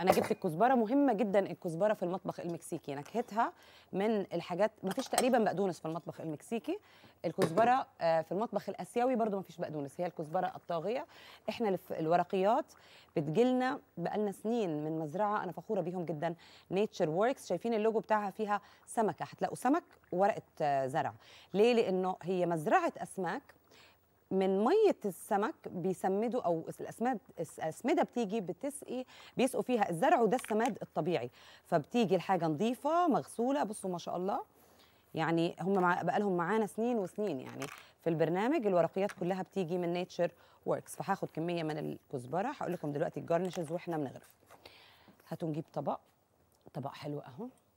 انا جبت الكزبره مهمه جدا الكزبره في المطبخ المكسيكي نكهتها من الحاجات ما فيش تقريبا بقدونس في المطبخ المكسيكي الكزبره آه، في المطبخ الاسيوي برده ما فيش بقدونس هي الكزبره الطاغيه احنا الورقيات بتجيلنا بقالنا سنين من مزرعه انا فخوره بيهم جدا نيتشر ووركس شايفين اللوجو بتاعها فيها سمكه هتلاقوا سمك وورقه آه، زرع ليه لانه هي مزرعه اسماك من ميه السمك بيسمدوا او الاسماد الاسمده بتيجي بتسقي بيسقوا فيها الزرع وده السماد الطبيعي فبتيجي الحاجه نظيفه مغسوله بصوا ما شاء الله يعني هم مع بقى لهم معانا سنين وسنين يعني في البرنامج الورقيات كلها بتيجي من نيتشر وركس فهاخد كميه من الكزبره هقول لكم دلوقتي الجارنشز واحنا بنغرف هاتوا نجيب طبق طبق حلو اهو